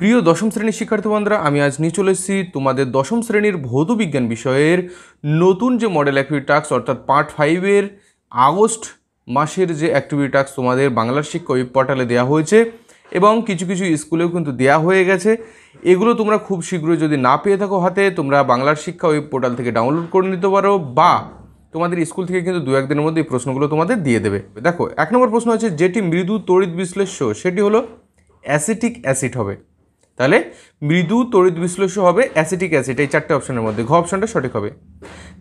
প্রিয় দশম শ্রেণীর শিক্ষার্থী বন্ধুরা আমি আজ নিয়ে চলে এসেছি তোমাদের দশম শ্রেণীর ভৌত বিজ্ঞান বিষয়ের নতুন যে মডেল অ্যাক্টিভিটি টাস্ক অর্থাৎ পার্ট ফাইভের আগস্ট মাসের যে অ্যাক্টিভিটি টাস্ক তোমাদের বাংলার শিক্ষা ওয়েব পোর্টালে দেওয়া হয়েছে এবং কিছু কিছু স্কুলেও কিন্তু দেয়া হয়ে গেছে এগুলো তোমরা খুব শীঘ্রই যদি না পেয়ে থাকো হাতে তোমরা বাংলার শিক্ষা ওয়েব পোর্টাল থেকে ডাউনলোড করে নিতে পারো বা তোমাদের স্কুল থেকে কিন্তু দু একদিনের মধ্যে এই প্রশ্নগুলো তোমাদের দিয়ে দেবে দেখো এক নম্বর প্রশ্ন হচ্ছে যেটি মৃদু তড়িৎ বিশ্লেষ্য সেটি হলো অ্যাসিটিক অ্যাসিড হবে তাহলে মৃদু তড়িৎ বিশ্লেষ্য হবে অ্যাসিটিক অ্যাসিড এই চারটে অপশনের মধ্যে ঘ অপশনটা সঠিক হবে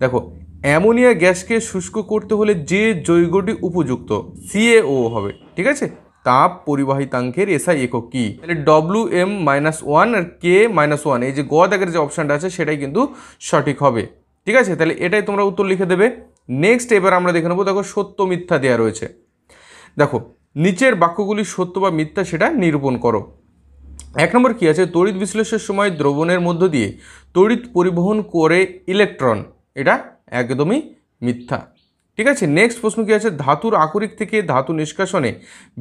দেখো অ্যামোনিয়া গ্যাসকে শুষ্ক করতে হলে যে জৈগটি উপযুক্ত সিএও হবে ঠিক আছে তাপ পরিবাহিতাঙ্কের এসআই একক কি তাহলে ডব্লু এম মাইনাস ওয়ান আর কে মাইনাস ওয়ান এই যে গ দেখের যে অপশানটা আছে সেটাই কিন্তু সঠিক হবে ঠিক আছে তাহলে এটাই তোমরা উত্তর লিখে দেবে নেক্সট এবার আমরা দেখে নেবো দেখো সত্য মিথ্যা দেওয়া রয়েছে দেখো নিচের বাক্যগুলি সত্য বা মিথ্যা সেটা নিরূপণ করো এক নম্বর কী আছে তড়িৎ বিশ্লেষের সময় দ্রবণের মধ্য দিয়ে তড়িৎ পরিবহন করে ইলেকট্রন এটা একদমই মিথ্যা ঠিক আছে নেক্সট প্রশ্ন কী আছে ধাতুর আকরিক থেকে ধাতু নিষ্কাশনে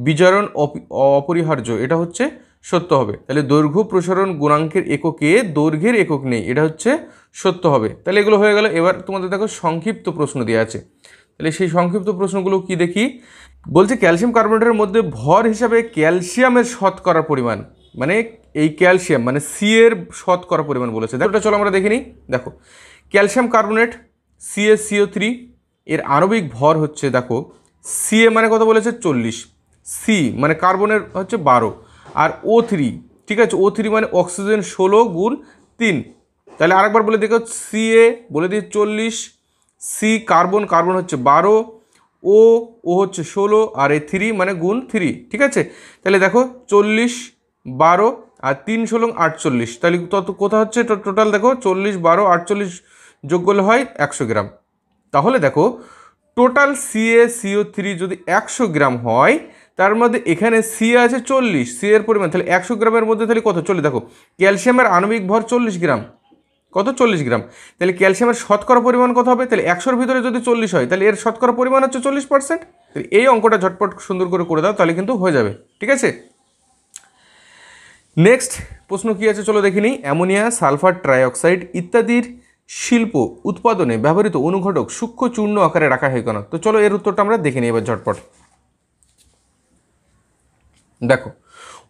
বিজারণ অপরিহার্য এটা হচ্ছে সত্য হবে তাহলে দৈর্ঘ্য প্রসারণ গুণাঙ্কের এককে দৈর্ঘ্যের একক নেই এটা হচ্ছে সত্য হবে তাহলে এগুলো হয়ে গেল এবার তোমাদের দেখো সংক্ষিপ্ত প্রশ্ন দেওয়া আছে তাহলে সেই সংক্ষিপ্ত প্রশ্নগুলো কি দেখি বলছে ক্যালসিয়াম কার্বোনেটের মধ্যে ভর হিসাবে ক্যালসিয়ামের শতকরা পরিমাণ মানে এই ক্যালসিয়াম মানে সি এর শতকরা পরিমাণ বলেছে ওটা চলো আমরা দেখে নিই দেখো calcium carbonate C A C O three এর আণবিক ভর হচ্ছে দেখো সিএ মানে কত বলেছে চল্লিশ সি মানে কার্বনের হচ্ছে বারো আর ও থ্রি ঠিক আছে ও থ্রি মানে অক্সিজেন ষোলো গুণ তিন তাহলে আরেকবার বলে দেখো সিএ বলে দিয়ে চল্লিশ সি কার্বন কার্বন হচ্ছে বারো ও ও হচ্ছে ষোলো আর এ থ্রি মানে গুণ থ্রি ঠিক আছে তাহলে দেখো চল্লিশ বারো আর তিন ষোলো আটচল্লিশ তাহলে তত কোথা হচ্ছে টোটাল দেখো চল্লিশ বারো আটচল্লিশ যোগ করলে হয় একশো গ্রাম তাহলে দেখো টোটাল সিএ সিও থ্রি যদি একশো গ্রাম হয় তার মধ্যে এখানে সি আছে চল্লিশ সি এর পরিমাণ তাহলে একশো গ্রামের মধ্যে তাহলে কত চলে দেখো ক্যালসিয়ামের আণবিক ভর চল্লিশ গ্রাম কত চল্লিশ গ্রাম তাহলে ক্যালসিয়ামের শতকরা পরিমাণ কত হবে তাহলে একশোর ভিতরে যদি চল্লিশ হয় তাহলে এর শতকরা পরিমাণ হচ্ছে চল্লিশ পার্সেন্ট তাহলে এই অঙ্কটা ঝটপট সুন্দর করে করে দাও তাহলে কিন্তু হয়ে যাবে ঠিক আছে নেক্সট প্রশ্ন কী আছে চলো দেখিনি অ্যামোনিয়া সালফার ট্রাইঅক্সাইড ইত্যাদির শিল্প উৎপাদনে ব্যবহৃত অনুঘটক সূক্ষ্ম চূর্ণ আকারে রাখা হয় কেন তো চলো এর উত্তরটা আমরা দেখে নিই এবার ঝটপট দেখো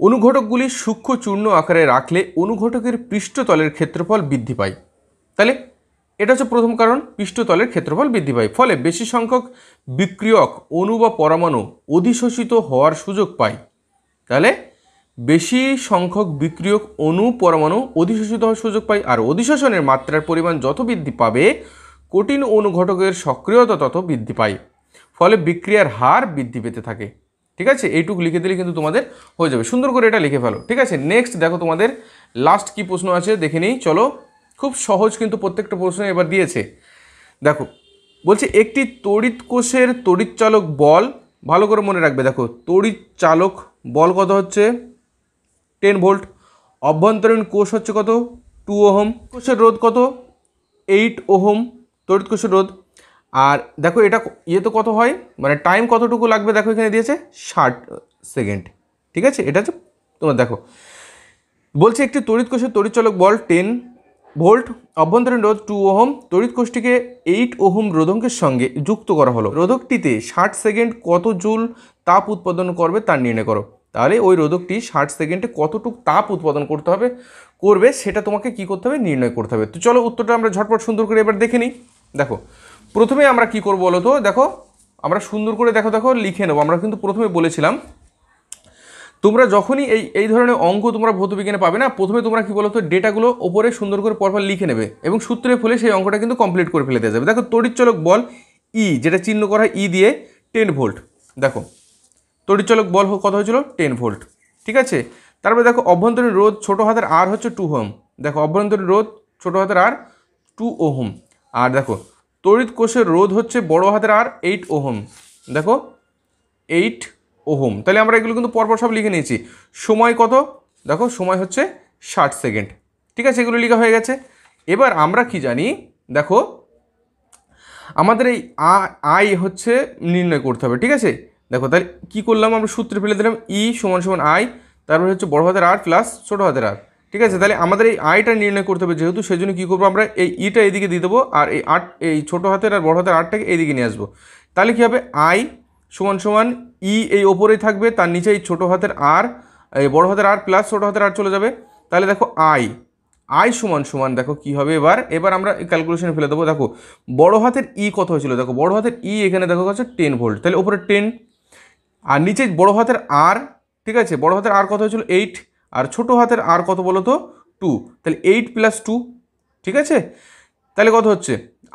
অনুঘটকগুলি সূক্ষ্ম চূর্ণ আকারে রাখলে অনুঘটকের পৃষ্ঠতলের ক্ষেত্রফল বৃদ্ধি পায় তাহলে এটা হচ্ছে প্রথম কারণ পৃষ্ঠতলের ক্ষেত্রফল বৃদ্ধি পায় ফলে বেশি সংখ্যক বিক্রিয়ক অণু বা পরমাণু অধিশোষিত হওয়ার সুযোগ পায় তাহলে বেশি সংখ্যক বিক্রিয়ক অণু পরমাণু অধিশোষিত হওয়ার সুযোগ পায় আর অধিশোষণের মাত্রার পরিমাণ যত বৃদ্ধি পাবে কঠিন অনুঘটকের সক্রিয়তা তত বৃদ্ধি পায় ফলে বিক্রিয়ার হার বৃদ্ধি পেতে থাকে ঠিক আছে এইটুকু লিখে দিলে কিন্তু তোমাদের হয়ে যাবে সুন্দর করে এটা লিখে ফেলো ঠিক আছে নেক্সট দেখো তোমাদের লাস্ট কি প্রশ্ন আছে দেখে নিই চলো খুব সহজ কিন্তু প্রত্যেকটা প্রশ্ন এবার দিয়েছে দেখো বলছে একটি তড়িৎ কোষের তড়িৎচালক বল ভালো করে মনে রাখবে দেখো তড়িৎচালক বল কত হচ্ছে টেন ভোল্ট অভ্যন্তরীণ কোষ হচ্ছে কত টু ওহম কোষের রোধ কত এইট ওহম তড়িৎ কোষের রোধ আর দেখো এটা ইয়ে তো কত হয় মানে টাইম কতটুকু লাগবে দেখো এখানে দিয়েছে ষাট সেকেন্ড ঠিক আছে এটা হচ্ছে তোমার দেখো বলছে একটি তড়িৎ কোষের তড়িৎচলক বল টেন ভোল্ট অভ্যন্তরীণ রোধ টু ওহম তড়িৎ কোষটিকে এইট ওহম রোধকের সঙ্গে যুক্ত করা হলো রোধকটিতে ষাট সেকেন্ড কত জুল তাপ উৎপাদন করবে তা নির্ণয় করো তাহলে ওই রোধকটি ষাট সেকেন্ডে কতটুক তাপ উৎপাদন করতে হবে করবে সেটা তোমাকে কি করতে হবে নির্ণয় করতে হবে তো চলো উত্তরটা আমরা ঝটপট সুন্দর করে এবার দেখে নিই দেখো প্রথমে আমরা কি করবো বলো তো দেখো আমরা সুন্দর করে দেখো দেখো লিখে নেবো আমরা কিন্তু প্রথমে বলেছিলাম তোমরা যখনই এই এই ধরনের অঙ্ক তোমরা ভৌতবিজ্ঞানে পাবে না প্রথমে তোমরা কী বলতো ডেটাগুলো ওপরে সুন্দর করে পরপর লিখে নেবে এবং সূত্রের ফলে সেই অঙ্কটা কিন্তু কমপ্লিট করে ফেলে দেওয়া যাবে দেখো তড়িৎচলক বল ই e, যেটা চিহ্ন করা ই e দিয়ে টেন ভোল্ট দেখো চলক বল কত হয়েছিল টেন ভোল্ট ঠিক আছে তারপরে দেখো অভ্যন্তরীণ রোধ ছোটো হাতের আর হচ্ছে টু হোম দেখো অভ্যন্তরীণ রোধ ছোটো হাতের আর টু ওহোম আর দেখো তড়িৎ কোষের রোধ হচ্ছে বড় হাতের আর এইট ওহোম দেখো এইট ওহোম তাহলে আমরা এগুলো কিন্তু পরপর সব লিখে নিয়েছি সময় কত দেখো সময় হচ্ছে ষাট সেকেন্ড ঠিক আছে এগুলো লেখা হয়ে গেছে এবার আমরা কি জানি দেখো আমাদের এই আয় হচ্ছে নির্ণয় করতে হবে ঠিক আছে দেখো তাহলে কী করলাম আমরা সূত্রে ফেলে দিলাম ই e সমান সমান আই তারপরে হচ্ছে বড় হাতের আর প্লাস ছোটো হাতের আর ঠিক আছে তাহলে আমাদের এই আইটা নির্ণয় করতে হবে যেহেতু সেই জন্য কী করবো আমরা এই ইটা e এদিকে দিয়ে দেবো আর এই আট এই ছোটো হাতের আর বড় হাতের আটটাকে এইদিকে নিয়ে আসবো তাহলে কী হবে আই সমান সমান ই e এই ওপরেই থাকবে তার নিচে এই ছোটো হাতের আর এই বড় হাতের আর প্লাস ছোটো হাতের আর চলে যাবে তাহলে দেখো আই আই সমান সমান দেখো কি হবে এবার এবার আমরা ক্যালকুলেশনে ফেলে দেবো দেখো বড় হাতের ই কত হয়েছিল দেখো বড় হাতের ই এখানে দেখো হচ্ছে টেন ভোল্ট তাহলে ওপরে টেন আর নিচে বড় হাতের আর ঠিক আছে বড় হাতের আর কত হয়েছিল এইট আর ছোট হাতের আর কত বলো তো টু তাহলে এইট প্লাস টু ঠিক আছে তাহলে কত হচ্ছে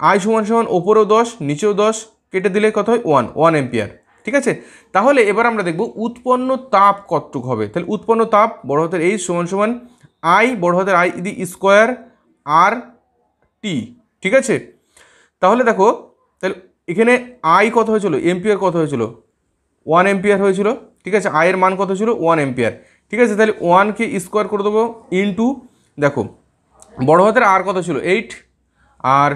আই সমান সমান ওপরেও দশ নিচেও দশ কেটে দিলে কত হয় ওয়ান ওয়ান এম্পিয়ার ঠিক আছে তাহলে এবার আমরা দেখব উৎপন্ন তাপ কতটুক হবে তাহলে উৎপন্ন তাপ বড় হাতের এই সমান সমান আই বড় হাতের আই ইদি স্কোয়ার আর টি ঠিক আছে তাহলে দেখো তাহলে এখানে আই কত হয়েছিল এম্পিয়ার কত হয়েছিল ওয়ান এম্পিয়ার হয়েছিল ঠিক আছে আয়ের মান কত ছিল ওয়ান এম্পিয়ার ঠিক আছে তাহলে ওয়ানকে স্কোয়ার করে দেবো ইন্টু দেখো বড়ো হাতের আর কত ছিল এইট আর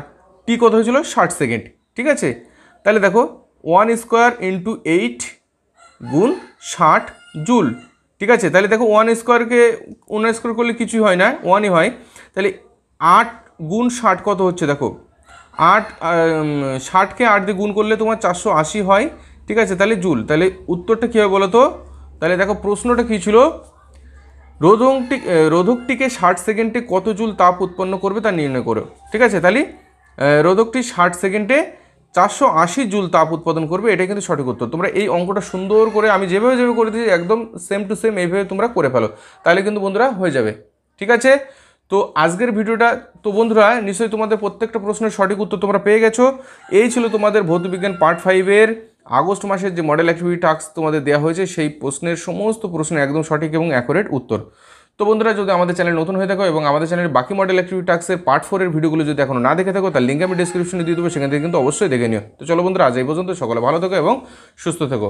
টি কত হয়েছিল ষাট সেকেন্ড ঠিক আছে তাহলে দেখো ওয়ান স্কোয়ার ইন্টু এইট গুণ ষাট জুল ঠিক আছে তাহলে দেখো ওয়ান স্কোয়ারকে ওয়ান স্কোয়ার করলে কিছুই হয় না ওয়ানই হয় তাহলে আট গুণ ষাট কত হচ্ছে দেখো আট ষাটকে আট দিয়ে গুণ করলে তোমার চারশো আশি হয় ঠিক আছে তাহলে জুল তাহলে উত্তরটা কী হবে বলো তো তাহলে দেখো প্রশ্নটা কী ছিল রোধকটি রোধকটিকে ষাট সেকেন্ডে কত জুল তাপ উৎপন্ন করবে তা নির্ণয় করো ঠিক আছে তাহলে রোধকটি ষাট সেকেন্ডে চারশো আশি জুল তাপ উৎপাদন করবে এটা কিন্তু সঠিক উত্তর তোমরা এই অঙ্কটা সুন্দর করে আমি যেভাবে যেভাবে করে দিয়েছি একদম সেম টু সেম এইভাবে তোমরা করে ফেলো তাহলে কিন্তু বন্ধুরা হয়ে যাবে ঠিক আছে তো আজকের ভিডিওটা তো বন্ধুরা নিশ্চয়ই তোমাদের প্রত্যেকটা প্রশ্নের সঠিক উত্তর তোমরা পেয়ে গেছো এই ছিল তোমাদের ভৌতবিজ্ঞান পার্ট ফাইভের আগস্ট মাসের যে মডেল অ্যাক্টিভিটি টাস্ক তোমাদের দেওয়া হয়েছে সেই প্রশ্নের সমস্ত প্রশ্ন একদম সঠিক এবং অ্যাকুরেট উত্তর তো বন্ধুরা যদি আমাদের চ্যানেল নতুন হয়ে থাকো এবং আমাদের চ্যানেলের বাকি মডেল অ্যাক্টিভিটি টাস্কের পার্ট ফোরের ভিডিওগুলো যদি এখনো না দেখে থাকো তার লিঙ্ক আমি ডিসক্রিপশনে দিয়ে দেবো সেখান থেকে কিন্তু অবশ্যই দেখে নিও তো চলো বন্ধুরা আজ এই পর্যন্ত সকলে ভালো থেকো এবং সুস্থ থেকো